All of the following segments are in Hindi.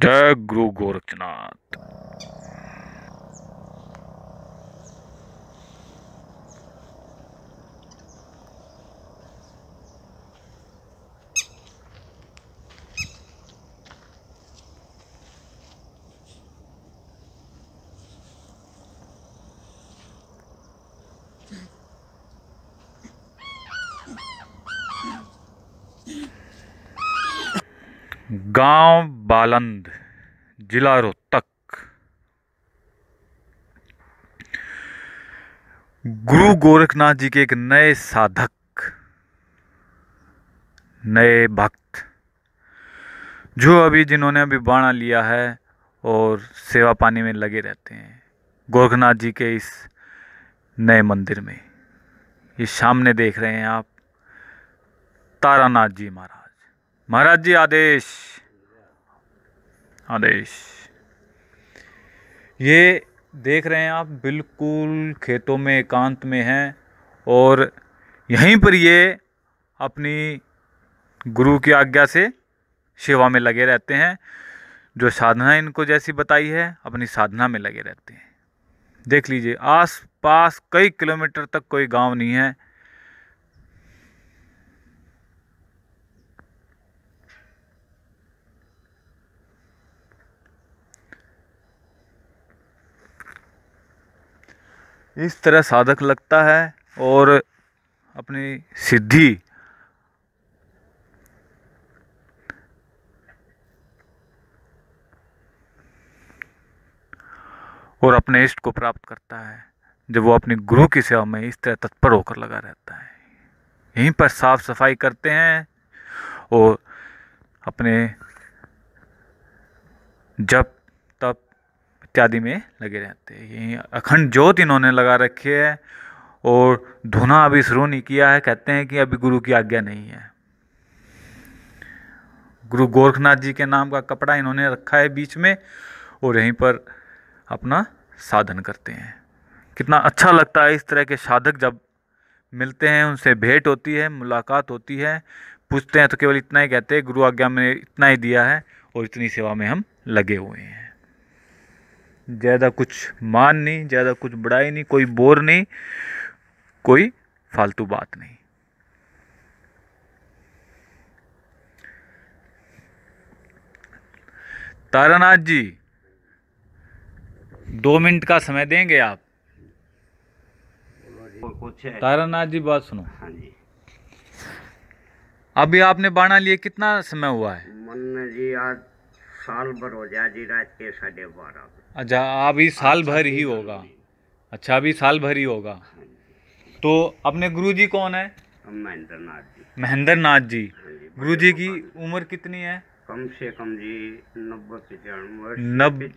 जय गुरु गोरखनाथ गांव बालंद जिला रोहतक गुरु गोरखनाथ जी के एक नए साधक नए भक्त जो अभी जिन्होंने अभी बाणा लिया है और सेवा पानी में लगे रहते हैं गोरखनाथ जी के इस नए मंदिर में ये सामने देख रहे हैं आप तारानाथ जी महाराज महाराज जी आदेश आदेश हाँ, ये देख रहे हैं आप बिल्कुल खेतों में एकांत में हैं और यहीं पर ये अपनी गुरु की आज्ञा से सेवा में लगे रहते हैं जो साधना इनको जैसी बताई है अपनी साधना में लगे रहते हैं देख लीजिए आस पास कई किलोमीटर तक कोई गांव नहीं है इस तरह साधक लगता है और अपनी सिद्धि और अपने इष्ट को प्राप्त करता है जब वो अपने गुरु की सेवा में इस तरह तत्पर होकर लगा रहता है यहीं पर साफ सफाई करते हैं और अपने जप तप इत्यादि में लगे रहते हैं यही अखंड जोत इन्होंने लगा रखी है और धुना अभी शुरू नहीं किया है कहते हैं कि अभी गुरु की आज्ञा नहीं है गुरु गोरखनाथ जी के नाम का कपड़ा इन्होंने रखा है बीच में और यहीं पर अपना साधन करते हैं कितना अच्छा लगता है इस तरह के साधक जब मिलते हैं उनसे भेंट होती है मुलाकात होती है पूछते हैं तो केवल इतना ही कहते हैं गुरु आज्ञा में इतना ही दिया है और इतनी सेवा में हम लगे हुए हैं ज़्यादा कुछ मान नहीं ज़्यादा कुछ बढ़ाई नहीं कोई बोर नहीं कोई फालतू बात नहीं तारानाथ जी दो मिनट का समय देंगे आप तारानाथ जी बात सुनो हाँ जी अभी आपने बाणा लिए कितना समय हुआ है मन जी आज साल भर हो जाए जी रात के साढ़े बारह अच्छा अभी अच्छा, तो अच्छा, साल भर ही होगा अच्छा हाँ अभी साल भर ही होगा तो अपने गुरु जी कौन है महेंद्र नाथ जी महेंद्र हाँ नाथ जी गुरु जी की उम्र कितनी है कम से कम जी नब्बे पचानवे नब्बे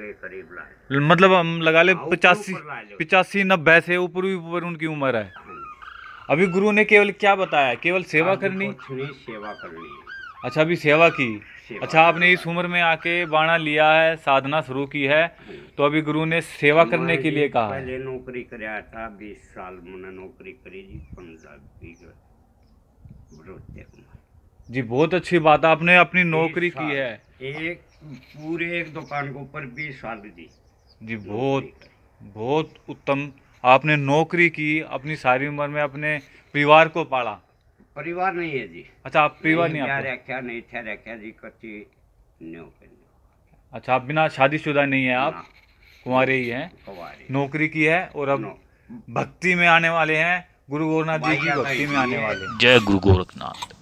के करीब लाए मतलब हम लगा ले हाँ, पचासी पचासी नब्बे से ऊपर ऊपर उनकी उम्र है अभी गुरु ने केवल क्या बताया केवल सेवा करनी सेवा करनी अच्छा अभी सेवा की सेवा अच्छा आपने इस उम्र में आके बाणा लिया है साधना शुरू की है तो अभी गुरु ने सेवा करने के लिए कहा पहले नौकरी कराया था बीस साल मैंने नौकरी करी जी जी बहुत अच्छी बात है आपने अपनी नौकरी की है एक पूरे एक दुकान के ऊपर बीस साल दी जी बहुत बहुत उत्तम आपने नौकरी की अपनी सारी उम्र में अपने परिवार को पाला परिवार नहीं है जी अच्छा आप परिवार नहीं, नहीं रखा नहीं थे रखा जी कति अच्छा आप बिना शादीशुदा नहीं है आप कुंवारे ही हैं नौकरी की है और अब भक्ति में आने वाले हैं गुरु गोरखनाथ जी की भक्ति में आने वाले जय गुरु गोरखनाथ